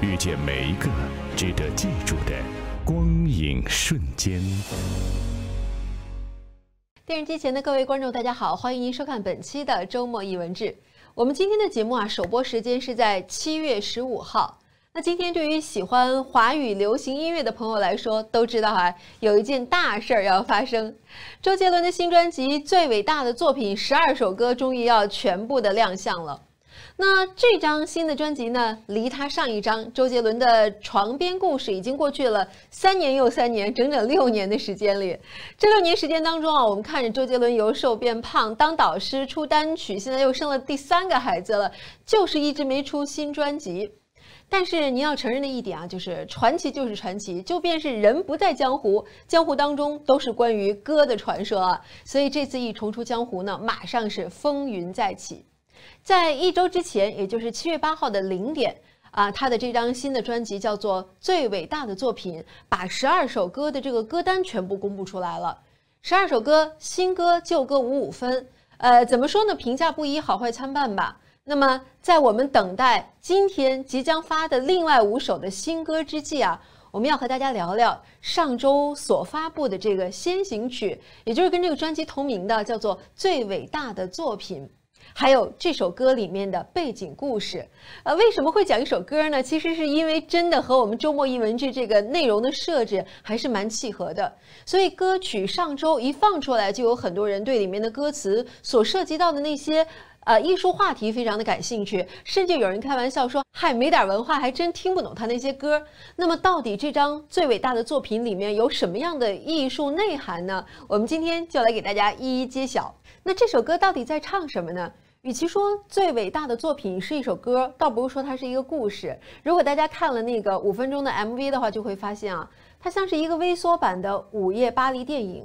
遇见每一个值得记住的光影瞬间。电视机前的各位观众，大家好，欢迎您收看本期的周末译文志。我们今天的节目啊，首播时间是在七月十五号。那今天对于喜欢华语流行音乐的朋友来说，都知道啊，有一件大事儿要发生。周杰伦的新专辑《最伟大的作品》十二首歌终于要全部的亮相了。那这张新的专辑呢？离他上一张周杰伦的《床边故事》已经过去了三年又三年，整整六年的时间里。这六年时间当中啊，我们看着周杰伦由瘦变胖，当导师、出单曲，现在又生了第三个孩子了，就是一直没出新专辑。但是你要承认的一点啊，就是传奇就是传奇，就便是人不在江湖，江湖当中都是关于歌的传说。啊。所以这次一重出江湖呢，马上是风云再起。在一周之前，也就是七月八号的零点啊，他的这张新的专辑叫做《最伟大的作品》，把十二首歌的这个歌单全部公布出来了。十二首歌，新歌旧歌五五分。呃，怎么说呢？评价不一，好坏参半吧。那么，在我们等待今天即将发的另外五首的新歌之际啊，我们要和大家聊聊上周所发布的这个先行曲，也就是跟这个专辑同名的，叫做《最伟大的作品》。还有这首歌里面的背景故事，呃，为什么会讲一首歌呢？其实是因为真的和我们周末一文剧这个内容的设置还是蛮契合的。所以歌曲上周一放出来，就有很多人对里面的歌词所涉及到的那些呃艺术话题非常的感兴趣，甚至有人开玩笑说：“嗨，没点文化还真听不懂他那些歌。”那么到底这张最伟大的作品里面有什么样的艺术内涵呢？我们今天就来给大家一一揭晓。那这首歌到底在唱什么呢？与其说最伟大的作品是一首歌，倒不如说它是一个故事。如果大家看了那个五分钟的 MV 的话，就会发现啊，它像是一个微缩版的《午夜巴黎》电影，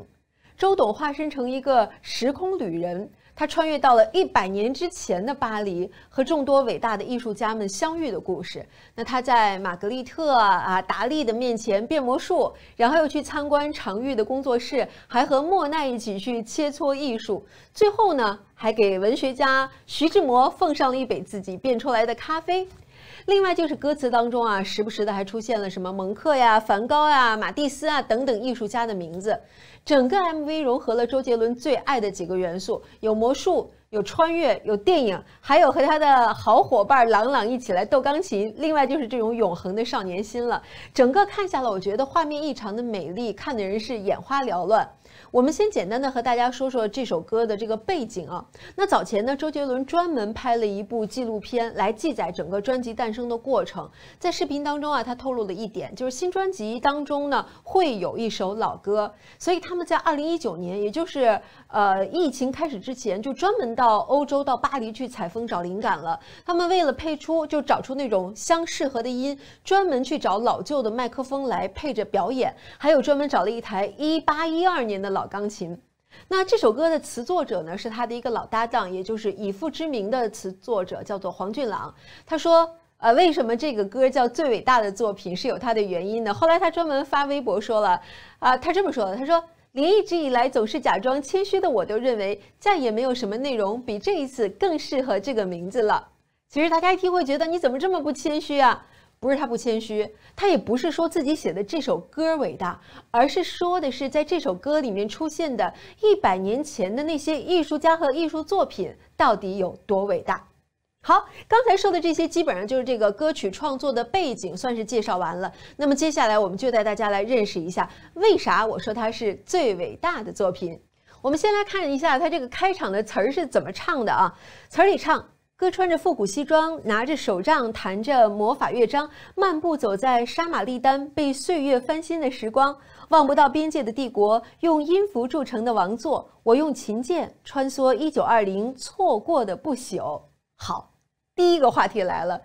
周董化身成一个时空旅人。他穿越到了一百年之前的巴黎，和众多伟大的艺术家们相遇的故事。那他在玛格丽特啊、达利的面前变魔术，然后又去参观常玉的工作室，还和莫奈一起去切磋艺术。最后呢，还给文学家徐志摩奉上了一杯自己变出来的咖啡。另外就是歌词当中啊，时不时的还出现了什么蒙克呀、梵高呀、马蒂斯啊等等艺术家的名字，整个 MV 融合了周杰伦最爱的几个元素，有魔术、有穿越、有电影，还有和他的好伙伴朗朗一起来斗钢琴。另外就是这种永恒的少年心了。整个看下来，我觉得画面异常的美丽，看的人是眼花缭乱。我们先简单的和大家说说这首歌的这个背景啊。那早前呢，周杰伦专门拍了一部纪录片来记载整个专辑诞生的过程。在视频当中啊，他透露了一点，就是新专辑当中呢会有一首老歌。所以他们在二零一九年，也就是呃疫情开始之前，就专门到欧洲到巴黎去采风找灵感了。他们为了配出就找出那种相适合的音，专门去找老旧的麦克风来配着表演，还有专门找了一台一八一二年的老。钢琴，那这首歌的词作者呢是他的一个老搭档，也就是以父之名的词作者，叫做黄俊朗。他说：“呃，为什么这个歌叫最伟大的作品是有它的原因的？”后来他专门发微博说了啊，他这么说的：“他说，连一直以来总是假装谦虚的，我都认为再也没有什么内容比这一次更适合这个名字了。”其实大家一听会觉得你怎么这么不谦虚啊？不是他不谦虚，他也不是说自己写的这首歌伟大，而是说的是在这首歌里面出现的一百年前的那些艺术家和艺术作品到底有多伟大。好，刚才说的这些基本上就是这个歌曲创作的背景，算是介绍完了。那么接下来我们就带大家来认识一下，为啥我说它是最伟大的作品。我们先来看一下它这个开场的词儿是怎么唱的啊，词儿里唱。哥穿着复古西装，拿着手杖，弹着魔法乐章，漫步走在沙玛丽丹被岁月翻新的时光。望不到边界的帝国，用音符铸成的王座。我用琴键穿梭一九二零，错过的不朽。好，第一个话题来了，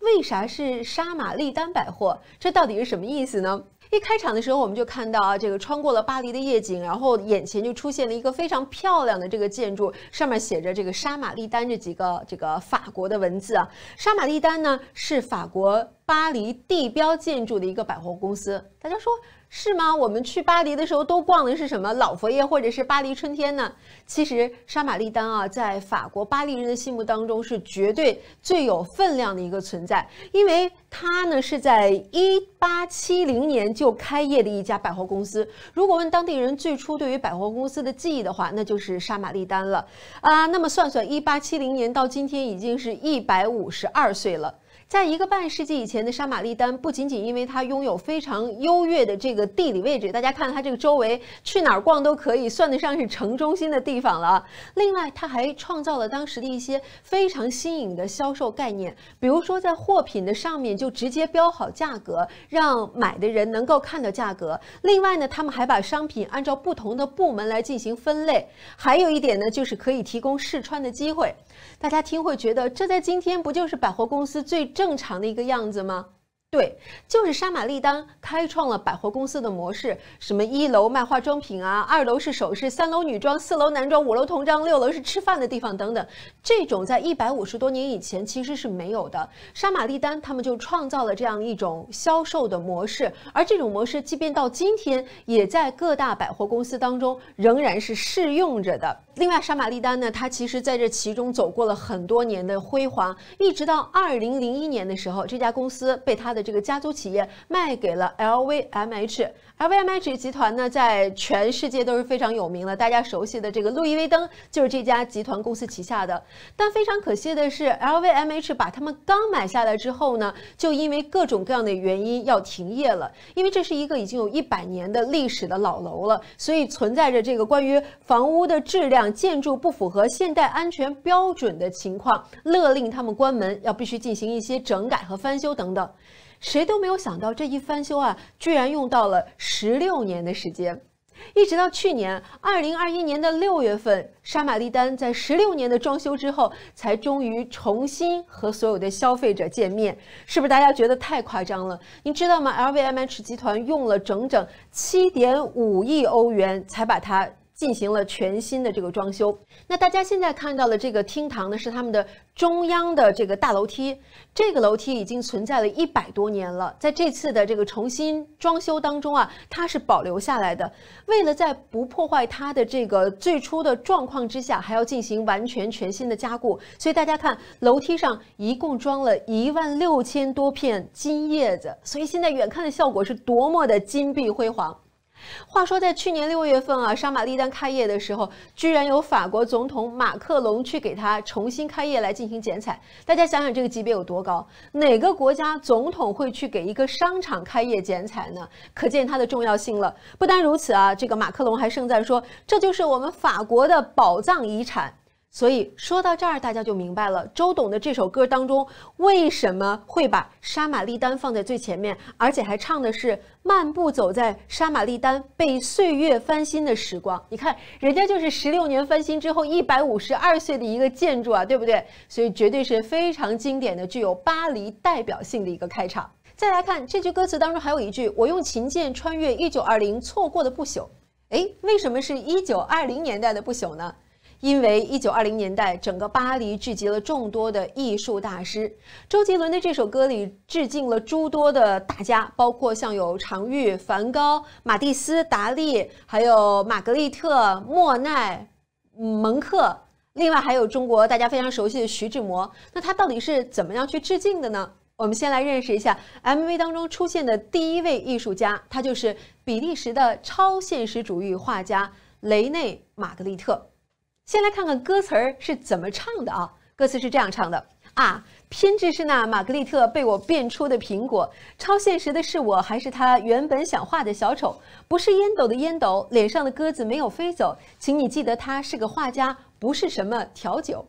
为啥是沙玛丽丹百货？这到底是什么意思呢？一开场的时候，我们就看到啊，这个穿过了巴黎的夜景，然后眼前就出现了一个非常漂亮的这个建筑，上面写着这个“沙玛丽丹”这几个这个法国的文字啊，“沙玛丽丹”呢是法国。巴黎地标建筑的一个百货公司，大家说是吗？我们去巴黎的时候都逛的是什么老佛爷或者是巴黎春天呢？其实莎玛丽丹啊，在法国巴黎人的心目当中是绝对最有分量的一个存在，因为它呢是在一八七零年就开业的一家百货公司。如果问当地人最初对于百货公司的记忆的话，那就是莎玛丽丹了啊。那么算算，一八七零年到今天已经是一百五十二岁了。在一个半世纪以前的沙马利丹，不仅仅因为它拥有非常优越的这个地理位置，大家看它这个周围去哪儿逛都可以，算得上是城中心的地方了。另外，它还创造了当时的一些非常新颖的销售概念，比如说在货品的上面就直接标好价格，让买的人能够看到价格。另外呢，他们还把商品按照不同的部门来进行分类。还有一点呢，就是可以提供试穿的机会。大家听会觉得，这在今天不就是百货公司最正常的一个样子吗？对，就是莎马利丹开创了百货公司的模式，什么一楼卖化妆品啊，二楼是首饰，三楼女装，四楼男装，五楼童装，六楼是吃饭的地方等等，这种在一百五十多年以前其实是没有的。莎马利丹他们就创造了这样一种销售的模式，而这种模式即便到今天，也在各大百货公司当中仍然是适用着的。另外，莎马利丹呢，他其实在这其中走过了很多年的辉煌，一直到二零零一年的时候，这家公司被他的。这个家族企业卖给了 LVMH，LVMH 集团呢，在全世界都是非常有名的，大家熟悉的这个路易威登就是这家集团公司旗下的。但非常可惜的是，LVMH 把他们刚买下来之后呢，就因为各种各样的原因要停业了，因为这是一个已经有一百年的历史的老楼了，所以存在着这个关于房屋的质量、建筑不符合现代安全标准的情况，勒令他们关门，要必须进行一些整改和翻修等等。谁都没有想到，这一翻修啊，居然用到了十六年的时间，一直到去年二零二一年的六月份，莎玛丽丹在十六年的装修之后，才终于重新和所有的消费者见面。是不是大家觉得太夸张了？你知道吗？LVMH 集团用了整整七点五亿欧元才把它。进行了全新的这个装修。那大家现在看到的这个厅堂呢，是他们的中央的这个大楼梯。这个楼梯已经存在了一百多年了，在这次的这个重新装修当中啊，它是保留下来的。为了在不破坏它的这个最初的状况之下，还要进行完全全新的加固，所以大家看，楼梯上一共装了一万六千多片金叶子，所以现在远看的效果是多么的金碧辉煌。话说，在去年六月份啊，莎玛丽丹开业的时候，居然有法国总统马克龙去给他重新开业来进行剪彩。大家想想，这个级别有多高？哪个国家总统会去给一个商场开业剪彩呢？可见它的重要性了。不单如此啊，这个马克龙还盛赞说：“这就是我们法国的宝藏遗产。”所以说到这儿，大家就明白了，周董的这首歌当中为什么会把莎玛丽丹放在最前面，而且还唱的是漫步走在莎玛丽丹被岁月翻新的时光。你看，人家就是十六年翻新之后一百五十二岁的一个建筑啊，对不对？所以绝对是非常经典的、具有巴黎代表性的一个开场。再来看这句歌词当中还有一句：“我用琴键穿越一九二零错过的不朽。”哎，为什么是一九二零年代的不朽呢？因为一九二零年代，整个巴黎聚集了众多的艺术大师。周杰伦的这首歌里致敬了诸多的大家，包括像有常玉、梵高、马蒂斯、达利，还有玛格丽特、莫奈、蒙克，另外还有中国大家非常熟悉的徐志摩。那他到底是怎么样去致敬的呢？我们先来认识一下 MV 当中出现的第一位艺术家，他就是比利时的超现实主义画家雷内·玛格丽特。先来看看歌词儿是怎么唱的啊！歌词是这样唱的啊，偏执是那玛格丽特被我变出的苹果，超现实的是我还是他原本想画的小丑，不是烟斗的烟斗，脸上的鸽子没有飞走，请你记得他是个画家，不是什么调酒。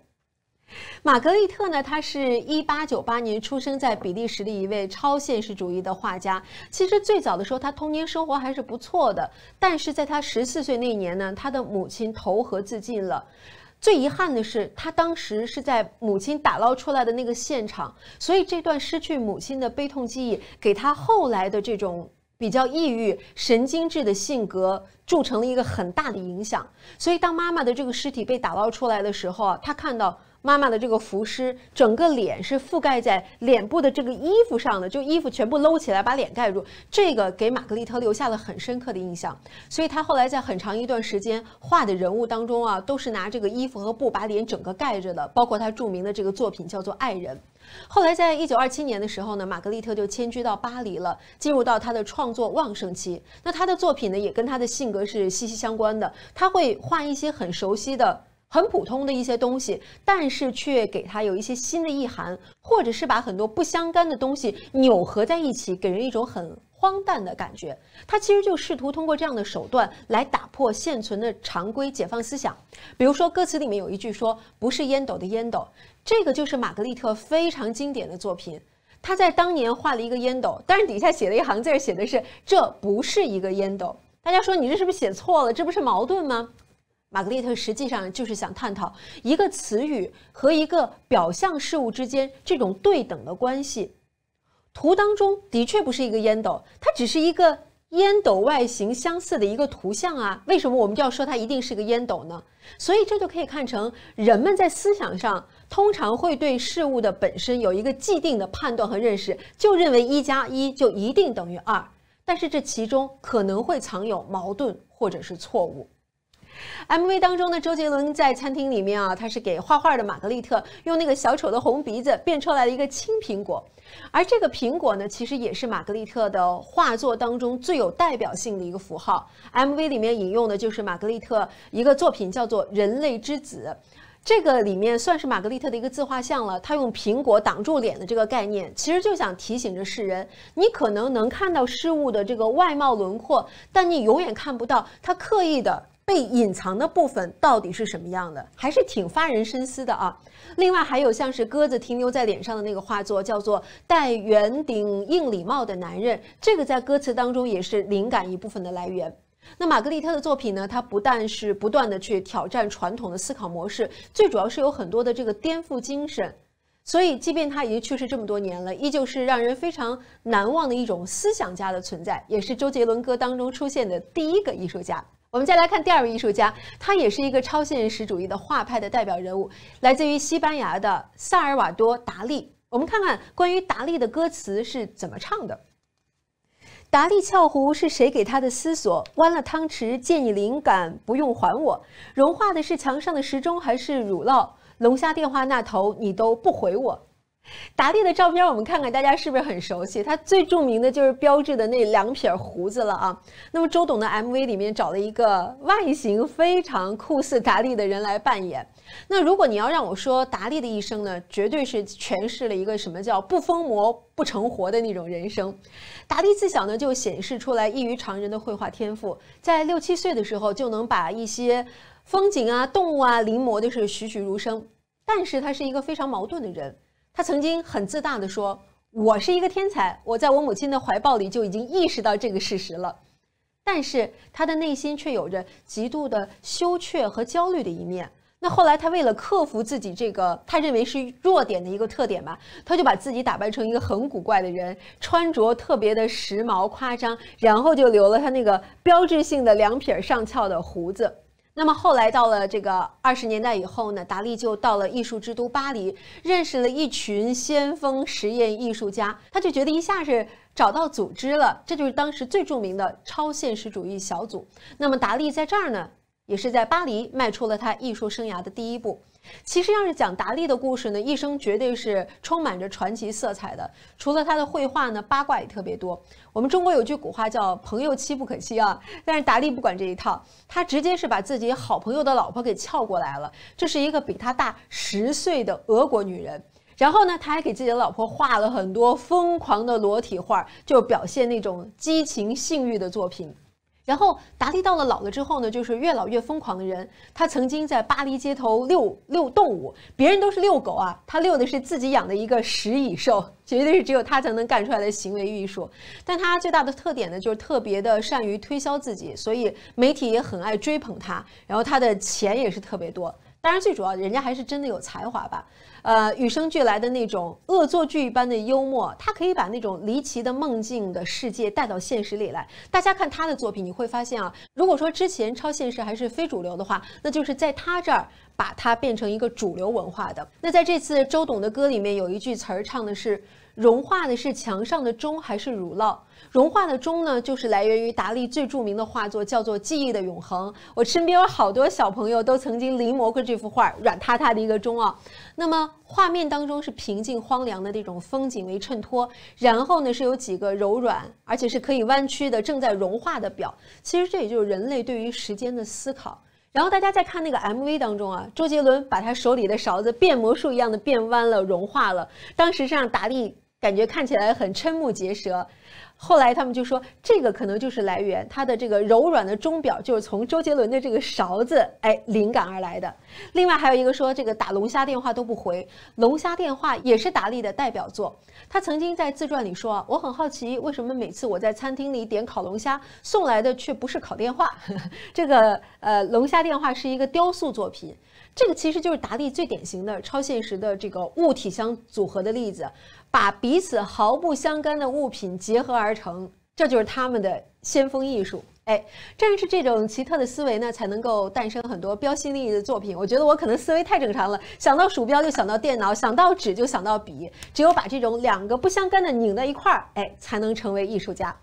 玛格丽特呢？她是一八九八年出生在比利时的一位超现实主义的画家。其实最早的时候，她童年生活还是不错的。但是在她十四岁那年呢，她的母亲投河自尽了。最遗憾的是，她当时是在母亲打捞出来的那个现场，所以这段失去母亲的悲痛记忆，给她后来的这种比较抑郁、神经质的性格铸成了一个很大的影响。所以，当妈妈的这个尸体被打捞出来的时候啊，她看到。妈妈的这个服饰，整个脸是覆盖在脸部的这个衣服上的，就衣服全部搂起来把脸盖住。这个给玛格丽特留下了很深刻的印象，所以她后来在很长一段时间画的人物当中啊，都是拿这个衣服和布把脸整个盖着的。包括她著名的这个作品叫做《爱人》。后来在一九二七年的时候呢，玛格丽特就迁居到巴黎了，进入到她的创作旺盛期。那她的作品呢，也跟她的性格是息息相关的。她会画一些很熟悉的。很普通的一些东西，但是却给它有一些新的意涵，或者是把很多不相干的东西扭合在一起，给人一种很荒诞的感觉。他其实就试图通过这样的手段来打破现存的常规，解放思想。比如说歌词里面有一句说：“不是烟斗的烟斗”，这个就是玛格丽特非常经典的作品。他在当年画了一个烟斗，但是底下写了一行字，写的是“这不是一个烟斗”。大家说你这是不是写错了？这不是矛盾吗？玛格丽特实际上就是想探讨一个词语和一个表象事物之间这种对等的关系。图当中的确不是一个烟斗，它只是一个烟斗外形相似的一个图像啊。为什么我们就要说它一定是个烟斗呢？所以这就可以看成人们在思想上通常会对事物的本身有一个既定的判断和认识，就认为一加一就一定等于二。但是这其中可能会藏有矛盾或者是错误。MV 当中呢，周杰伦在餐厅里面啊，他是给画画的玛格丽特用那个小丑的红鼻子变出来了一个青苹果，而这个苹果呢，其实也是玛格丽特的画作当中最有代表性的一个符号。MV 里面引用的就是玛格丽特一个作品，叫做《人类之子》，这个里面算是玛格丽特的一个自画像了。他用苹果挡住脸的这个概念，其实就想提醒着世人：你可能能看到事物的这个外貌轮廓，但你永远看不到他刻意的。被隐藏的部分到底是什么样的，还是挺发人深思的啊！另外还有像是鸽子停留在脸上的那个画作，叫做《戴圆顶硬礼帽的男人》，这个在歌词当中也是灵感一部分的来源。那玛格丽特的作品呢，它不但是不断的去挑战传统的思考模式，最主要是有很多的这个颠覆精神。所以，即便他已经去世这么多年了，依旧是让人非常难忘的一种思想家的存在，也是周杰伦歌当中出现的第一个艺术家。我们再来看第二位艺术家，他也是一个超现实主义的画派的代表人物，来自于西班牙的萨尔瓦多·达利。我们看看关于达利的歌词是怎么唱的：“达利翘胡是谁给他的思索？弯了汤匙借你灵感，不用还我。融化的是墙上的时钟，还是乳酪？龙虾电话那头你都不回我。”达利的照片，我们看看大家是不是很熟悉？他最著名的就是标志的那两撇胡子了啊。那么周董的 MV 里面找了一个外形非常酷似达利的人来扮演。那如果你要让我说达利的一生呢，绝对是诠释了一个什么叫不疯魔不成活的那种人生。达利自小呢就显示出来异于常人的绘画天赋，在六七岁的时候就能把一些风景啊、动物啊临摹的是栩栩如生。但是他是一个非常矛盾的人。他曾经很自大的说：“我是一个天才，我在我母亲的怀抱里就已经意识到这个事实了。”但是他的内心却有着极度的羞怯和焦虑的一面。那后来他为了克服自己这个他认为是弱点的一个特点吧，他就把自己打扮成一个很古怪的人，穿着特别的时髦夸张，然后就留了他那个标志性的两撇上翘的胡子。那么后来到了这个二十年代以后呢，达利就到了艺术之都巴黎，认识了一群先锋实验艺术家，他就觉得一下是找到组织了，这就是当时最著名的超现实主义小组。那么达利在这儿呢，也是在巴黎迈出了他艺术生涯的第一步。其实，要是讲达利的故事呢，一生绝对是充满着传奇色彩的。除了他的绘画呢，八卦也特别多。我们中国有句古话叫“朋友妻不可欺”啊，但是达利不管这一套，他直接是把自己好朋友的老婆给撬过来了。这是一个比他大十岁的俄国女人。然后呢，他还给自己的老婆画了很多疯狂的裸体画，就表现那种激情性欲的作品。然后达利到了老了之后呢，就是越老越疯狂的人。他曾经在巴黎街头遛遛动物，别人都是遛狗啊，他遛的是自己养的一个食蚁兽，绝对是只有他才能干出来的行为艺术。但他最大的特点呢，就是特别的善于推销自己，所以媒体也很爱追捧他。然后他的钱也是特别多，当然最主要人家还是真的有才华吧。呃，与生俱来的那种恶作剧一般的幽默，他可以把那种离奇的梦境的世界带到现实里来。大家看他的作品，你会发现啊，如果说之前超现实还是非主流的话，那就是在他这儿把它变成一个主流文化的。那在这次周董的歌里面有一句词儿，唱的是“融化的是墙上的钟还是乳酪”，融化的钟呢，就是来源于达利最著名的画作，叫做《记忆的永恒》。我身边有好多小朋友都曾经临摹过这幅画，软塌塌的一个钟啊。那么。画面当中是平静荒凉的那种风景为衬托，然后呢是有几个柔软而且是可以弯曲的正在融化的表，其实这也就是人类对于时间的思考。然后大家再看那个 MV 当中啊，周杰伦把他手里的勺子变魔术一样的变弯了，融化了，当时让达利感觉看起来很瞠目结舌。后来他们就说，这个可能就是来源，它的这个柔软的钟表就是从周杰伦的这个勺子哎灵感而来的。另外还有一个说，这个打龙虾电话都不回，龙虾电话也是达利的代表作。他曾经在自传里说啊，我很好奇为什么每次我在餐厅里点烤龙虾，送来的却不是烤电话。这个呃，龙虾电话是一个雕塑作品。这个其实就是达利最典型的超现实的这个物体相组合的例子，把彼此毫不相干的物品结合而成，这就是他们的先锋艺术。哎，正是这种奇特的思维呢，才能够诞生很多标新立异的作品。我觉得我可能思维太正常了，想到鼠标就想到电脑，想到纸就想到笔，只有把这种两个不相干的拧在一块儿，哎，才能成为艺术家。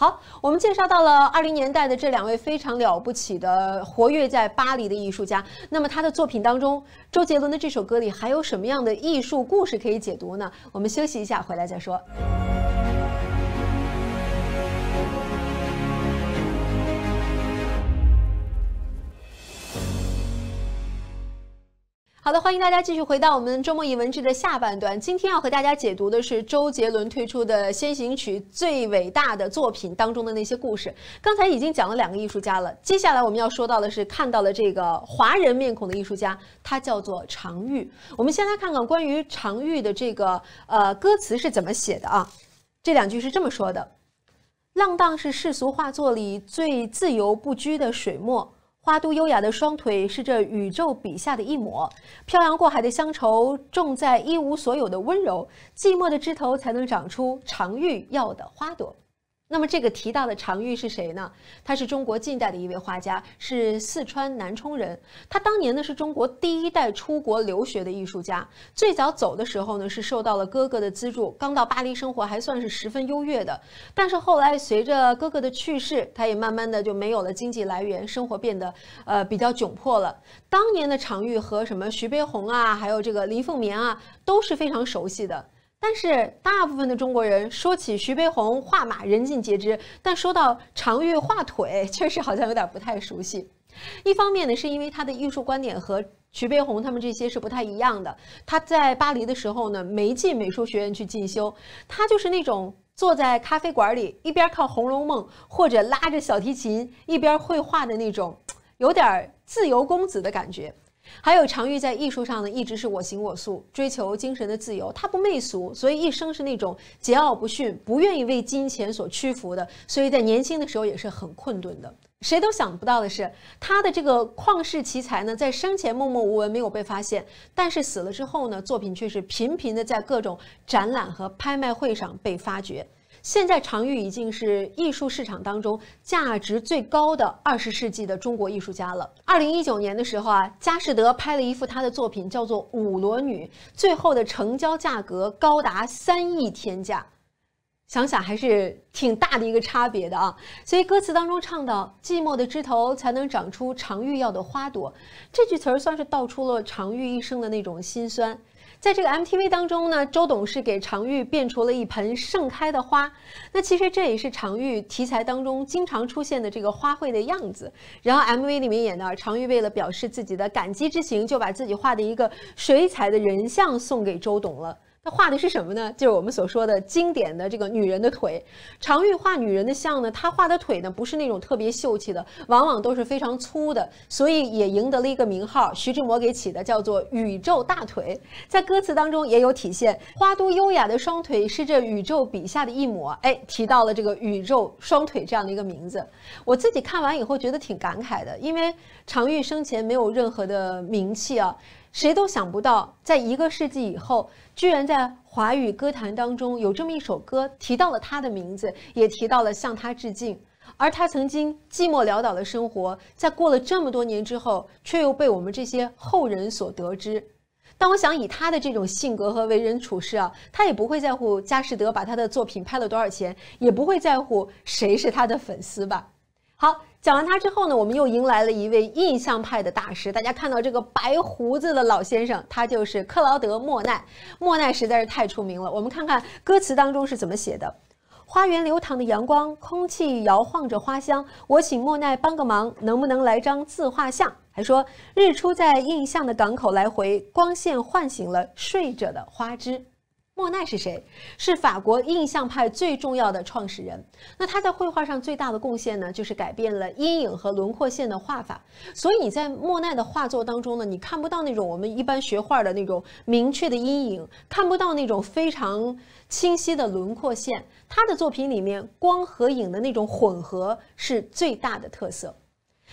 好，我们介绍到了二零年代的这两位非常了不起的活跃在巴黎的艺术家。那么他的作品当中，周杰伦的这首歌里还有什么样的艺术故事可以解读呢？我们休息一下，回来再说。好的，欢迎大家继续回到我们周末译文志的下半段。今天要和大家解读的是周杰伦推出的先行曲《最伟大的作品》当中的那些故事。刚才已经讲了两个艺术家了，接下来我们要说到的是看到了这个华人面孔的艺术家，他叫做常玉。我们先来看看关于常玉的这个呃歌词是怎么写的啊？这两句是这么说的：浪荡是世俗画作里最自由不拘的水墨。花都优雅的双腿是这宇宙笔下的一抹，漂洋过海的乡愁种在一无所有的温柔，寂寞的枝头才能长出常欲要的花朵。那么这个提到的常玉是谁呢？他是中国近代的一位画家，是四川南充人。他当年呢是中国第一代出国留学的艺术家，最早走的时候呢是受到了哥哥的资助，刚到巴黎生活还算是十分优越的。但是后来随着哥哥的去世，他也慢慢的就没有了经济来源，生活变得呃比较窘迫了。当年的常玉和什么徐悲鸿啊，还有这个林凤眠啊都是非常熟悉的。但是大部分的中国人说起徐悲鸿画马人尽皆知，但说到常玉画腿，确实好像有点不太熟悉。一方面呢，是因为他的艺术观点和徐悲鸿他们这些是不太一样的。他在巴黎的时候呢，没进美术学院去进修，他就是那种坐在咖啡馆里一边看《红楼梦》或者拉着小提琴一边绘画的那种，有点自由公子的感觉。还有常玉在艺术上呢，一直是我行我素，追求精神的自由，他不媚俗，所以一生是那种桀骜不驯，不愿意为金钱所屈服的。所以在年轻的时候也是很困顿的。谁都想不到的是，他的这个旷世奇才呢，在生前默默无闻，没有被发现，但是死了之后呢，作品却是频频的在各种展览和拍卖会上被发掘。现在常玉已经是艺术市场当中价值最高的二十世纪的中国艺术家了。二零一九年的时候啊，佳士得拍了一幅他的作品，叫做《舞罗女》，最后的成交价格高达三亿天价，想想还是挺大的一个差别的啊。所以歌词当中唱到“寂寞的枝头才能长出常玉要的花朵”，这句词儿算是道出了常玉一生的那种心酸。在这个 MTV 当中呢，周董是给常玉变出了一盆盛开的花。那其实这也是常玉题材当中经常出现的这个花卉的样子。然后 MV 里面演的常玉为了表示自己的感激之情，就把自己画的一个水彩的人像送给周董了。他画的是什么呢？就是我们所说的经典的这个女人的腿。常玉画女人的像呢，她画的腿呢不是那种特别秀气的，往往都是非常粗的，所以也赢得了一个名号，徐志摩给起的叫做“宇宙大腿”。在歌词当中也有体现，“花都优雅的双腿是这宇宙笔下的一抹”，哎，提到了这个“宇宙双腿”这样的一个名字。我自己看完以后觉得挺感慨的，因为常玉生前没有任何的名气啊。谁都想不到，在一个世纪以后，居然在华语歌坛当中有这么一首歌提到了他的名字，也提到了向他致敬。而他曾经寂寞潦倒的生活，在过了这么多年之后，却又被我们这些后人所得知。但我想，以他的这种性格和为人处事啊，他也不会在乎佳士得把他的作品拍了多少钱，也不会在乎谁是他的粉丝吧。好。讲完他之后呢，我们又迎来了一位印象派的大师。大家看到这个白胡子的老先生，他就是克劳德·莫奈。莫奈实在是太出名了。我们看看歌词当中是怎么写的：花园流淌的阳光，空气摇晃着花香。我请莫奈帮个忙，能不能来张自画像？还说日出在印象的港口来回，光线唤醒了睡着的花枝。莫奈是谁？是法国印象派最重要的创始人。那他在绘画上最大的贡献呢，就是改变了阴影和轮廓线的画法。所以你在莫奈的画作当中呢，你看不到那种我们一般学画的那种明确的阴影，看不到那种非常清晰的轮廓线。他的作品里面光和影的那种混合是最大的特色。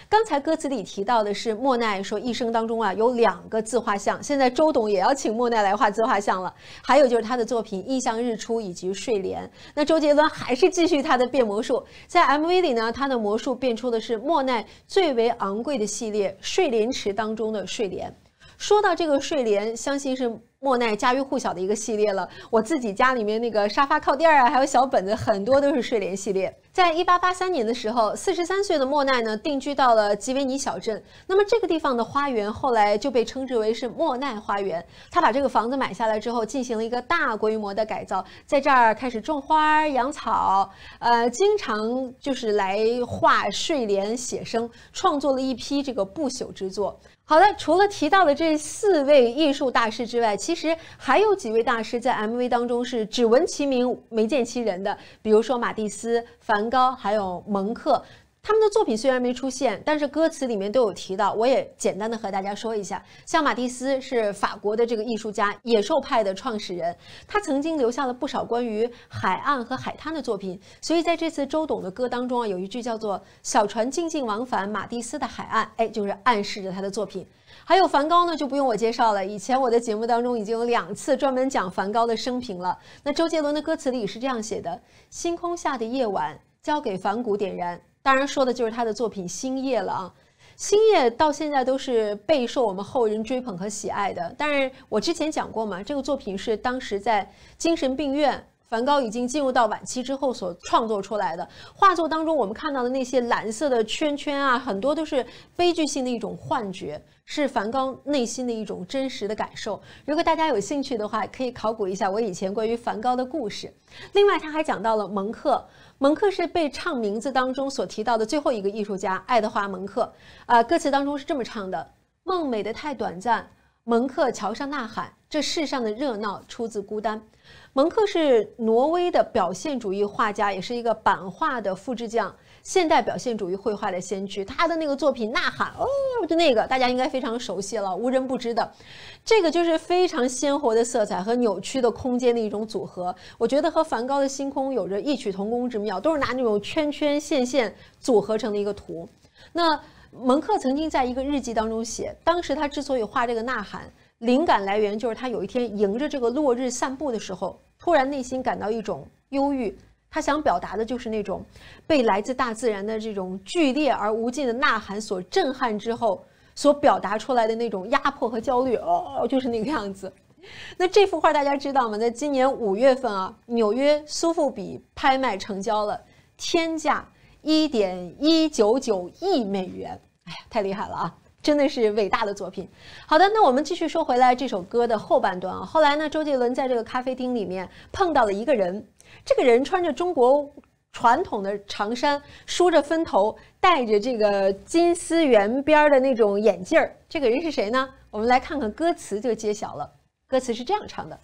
刚才歌词里提到的是莫奈说一生当中啊有两个自画像，现在周董也要请莫奈来画自画像了。还有就是他的作品《印象·日出》以及《睡莲》。那周杰伦还是继续他的变魔术，在 MV 里呢，他的魔术变出的是莫奈最为昂贵的系列《睡莲池》当中的睡莲。说到这个睡莲，相信是莫奈家喻户晓的一个系列了。我自己家里面那个沙发靠垫啊，还有小本子，很多都是睡莲系列。在一八八三年的时候，四十三岁的莫奈呢，定居到了吉维尼小镇。那么这个地方的花园后来就被称之为是莫奈花园。他把这个房子买下来之后，进行了一个大规模的改造，在这儿开始种花、养草，呃，经常就是来画睡莲写生，创作了一批这个不朽之作。好的，除了提到的这四位艺术大师之外，其实还有几位大师在 MV 当中是只闻其名没见其人的，比如说马蒂斯、梵高，还有蒙克。他们的作品虽然没出现，但是歌词里面都有提到，我也简单的和大家说一下。像马蒂斯是法国的这个艺术家，野兽派的创始人，他曾经留下了不少关于海岸和海滩的作品，所以在这次周董的歌当中啊，有一句叫做“小船静静往返马蒂斯的海岸”，哎，就是暗示着他的作品。还有梵高呢，就不用我介绍了，以前我的节目当中已经有两次专门讲梵高的生平了。那周杰伦的歌词里是这样写的：“星空下的夜晚，交给梵谷点燃。”当然说的就是他的作品《星夜》了啊，《星夜》到现在都是备受我们后人追捧和喜爱的。但是我之前讲过嘛，这个作品是当时在精神病院，梵高已经进入到晚期之后所创作出来的画作当中，我们看到的那些蓝色的圈圈啊，很多都是悲剧性的一种幻觉，是梵高内心的一种真实的感受。如果大家有兴趣的话，可以考古一下我以前关于梵高的故事。另外，他还讲到了蒙克。蒙克是被唱名字当中所提到的最后一个艺术家，爱德华·蒙克。啊，歌词当中是这么唱的：“梦美的太短暂，蒙克桥上呐喊，这世上的热闹出自孤单。”蒙克是挪威的表现主义画家，也是一个版画的复制匠。现代表现主义绘画的先驱，他的那个作品《呐喊》，哦，就那个大家应该非常熟悉了，无人不知的。这个就是非常鲜活的色彩和扭曲的空间的一种组合。我觉得和梵高的《星空》有着异曲同工之妙，都是拿那种圈圈线线组合成的一个图。那蒙克曾经在一个日记当中写，当时他之所以画这个《呐喊》，灵感来源就是他有一天迎着这个落日散步的时候，突然内心感到一种忧郁。他想表达的就是那种被来自大自然的这种剧烈而无尽的呐喊所震撼之后，所表达出来的那种压迫和焦虑，哦，就是那个样子。那这幅画大家知道吗？在今年五月份啊，纽约苏富比拍卖成交了，天价一点一九九亿美元，哎呀，太厉害了啊！真的是伟大的作品。好的，那我们继续说回来这首歌的后半段啊。后来呢，周杰伦在这个咖啡厅里面碰到了一个人。这个人穿着中国传统的长衫，梳着分头，戴着这个金丝圆边儿的那种眼镜儿。这个人是谁呢？我们来看看歌词就揭晓了。歌词是这样唱的：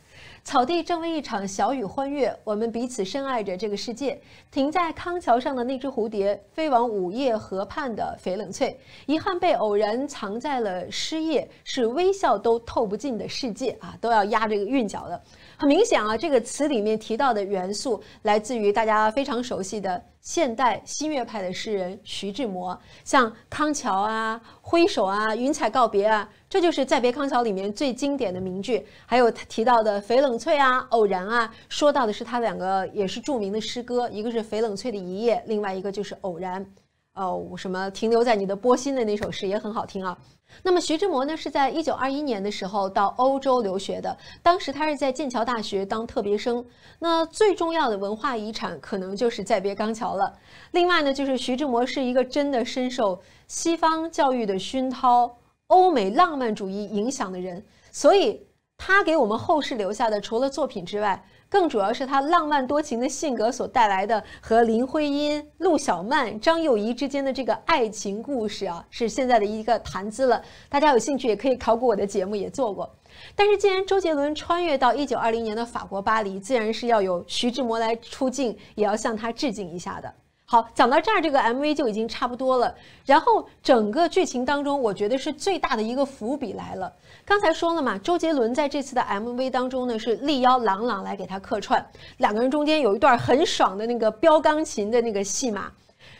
草地正为一场小雨欢悦，我们彼此深爱着这个世界。停在康桥上的那只蝴蝶，飞往午夜河畔的翡冷翠。遗憾被偶然藏在了失业，是微笑都透不进的世界啊，都要压这个韵脚的。很明显啊，这个词里面提到的元素来自于大家非常熟悉的。现代新月派的诗人徐志摩，像《康桥》啊、挥手啊、云彩告别啊，这就是《再别康桥》里面最经典的名句。还有他提到的《翡冷翠》啊、《偶然》啊，说到的是他两个也是著名的诗歌，一个是《翡冷翠的一夜》，另外一个就是《偶然》。哦，什么停留在你的波心的那首诗也很好听啊。那么，徐志摩呢是在1921年的时候到欧洲留学的，当时他是在剑桥大学当特别生。那最重要的文化遗产可能就是《再别康桥》了。另外呢，就是徐志摩是一个真的深受西方教育的熏陶、欧美浪漫主义影响的人，所以他给我们后世留下的除了作品之外。更主要是他浪漫多情的性格所带来的和林徽因、陆小曼、张幼仪之间的这个爱情故事啊，是现在的一个谈资了。大家有兴趣也可以考古，我的节目也做过。但是既然周杰伦穿越到一九二零年的法国巴黎，自然是要有徐志摩来出镜，也要向他致敬一下的。好，讲到这儿，这个 MV 就已经差不多了。然后整个剧情当中，我觉得是最大的一个伏笔来了。刚才说了嘛，周杰伦在这次的 MV 当中呢，是力邀郎朗来给他客串，两个人中间有一段很爽的那个飙钢琴的那个戏码。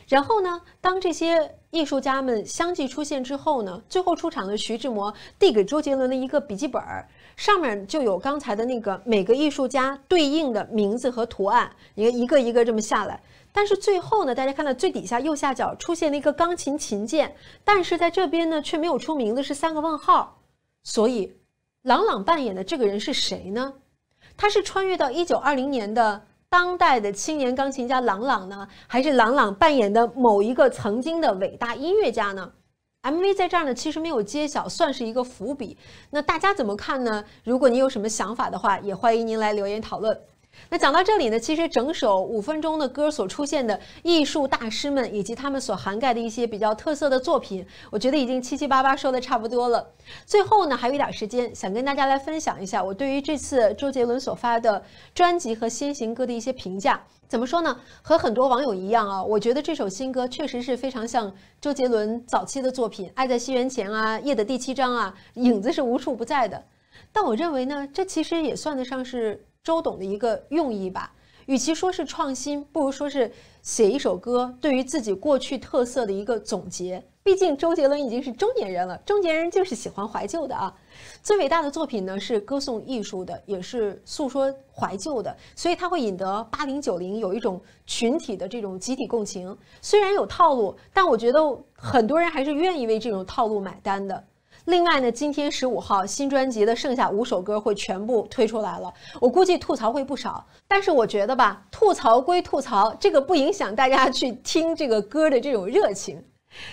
然后呢，当这些艺术家们相继出现之后呢，最后出场的徐志摩递给周杰伦的一个笔记本，上面就有刚才的那个每个艺术家对应的名字和图案，一个一个一个这么下来。但是最后呢，大家看到最底下右下角出现了一个钢琴琴键，但是在这边呢却没有出名字，是三个问号。所以，朗朗扮演的这个人是谁呢？他是穿越到一九二零年的当代的青年钢琴家朗朗呢，还是朗朗扮演的某一个曾经的伟大音乐家呢？MV 在这儿呢其实没有揭晓，算是一个伏笔。那大家怎么看呢？如果您有什么想法的话，也欢迎您来留言讨论。那讲到这里呢，其实整首五分钟的歌所出现的艺术大师们以及他们所涵盖的一些比较特色的作品，我觉得已经七七八八说的差不多了。最后呢，还有一点时间，想跟大家来分享一下我对于这次周杰伦所发的专辑和先行歌的一些评价。怎么说呢？和很多网友一样啊，我觉得这首新歌确实是非常像周杰伦早期的作品，《爱在西元前》啊，《夜的第七章》啊，《影子是无处不在的》。但我认为呢，这其实也算得上是。周董的一个用意吧，与其说是创新，不如说是写一首歌，对于自己过去特色的一个总结。毕竟周杰伦已经是中年人了，中年人就是喜欢怀旧的啊。最伟大的作品呢，是歌颂艺术的，也是诉说怀旧的，所以他会引得八零九零有一种群体的这种集体共情。虽然有套路，但我觉得很多人还是愿意为这种套路买单的。另外呢，今天十五号新专辑的剩下五首歌会全部推出来了，我估计吐槽会不少。但是我觉得吧，吐槽归吐槽，这个不影响大家去听这个歌的这种热情。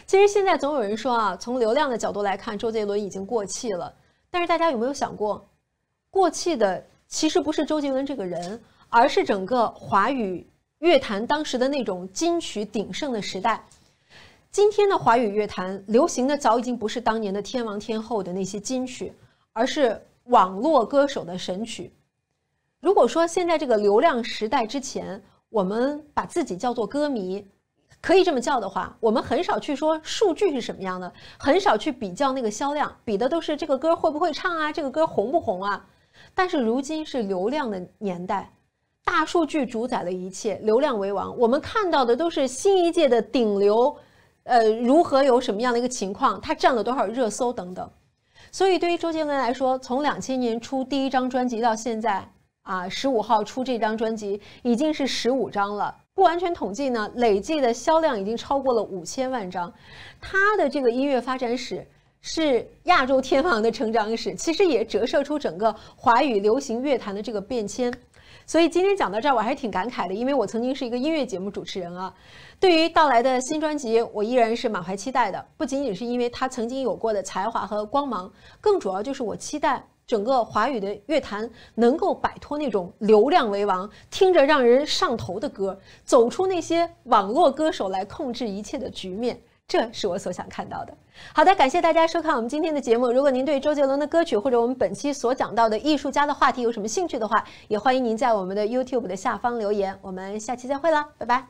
其实现在总有人说啊，从流量的角度来看，周杰伦已经过气了。但是大家有没有想过，过气的其实不是周杰伦这个人，而是整个华语乐坛当时的那种金曲鼎盛的时代。今天的华语乐坛流行的早已经不是当年的天王天后的那些金曲，而是网络歌手的神曲。如果说现在这个流量时代之前，我们把自己叫做歌迷，可以这么叫的话，我们很少去说数据是什么样的，很少去比较那个销量，比的都是这个歌会不会唱啊，这个歌红不红啊。但是如今是流量的年代，大数据主宰了一切，流量为王。我们看到的都是新一届的顶流。呃，如何有什么样的一个情况？他占了多少热搜等等？所以对于周杰伦来说，从两千年出第一张专辑到现在啊，十五号出这张专辑已经是十五张了。不完全统计呢，累计的销量已经超过了五千万张。他的这个音乐发展史是亚洲天王的成长史，其实也折射出整个华语流行乐坛的这个变迁。所以今天讲到这儿，我还是挺感慨的，因为我曾经是一个音乐节目主持人啊。对于到来的新专辑，我依然是满怀期待的。不仅仅是因为他曾经有过的才华和光芒，更主要就是我期待整个华语的乐坛能够摆脱那种流量为王、听着让人上头的歌，走出那些网络歌手来控制一切的局面。这是我所想看到的。好的，感谢大家收看我们今天的节目。如果您对周杰伦的歌曲或者我们本期所讲到的艺术家的话题有什么兴趣的话，也欢迎您在我们的 YouTube 的下方留言。我们下期再会了，拜拜。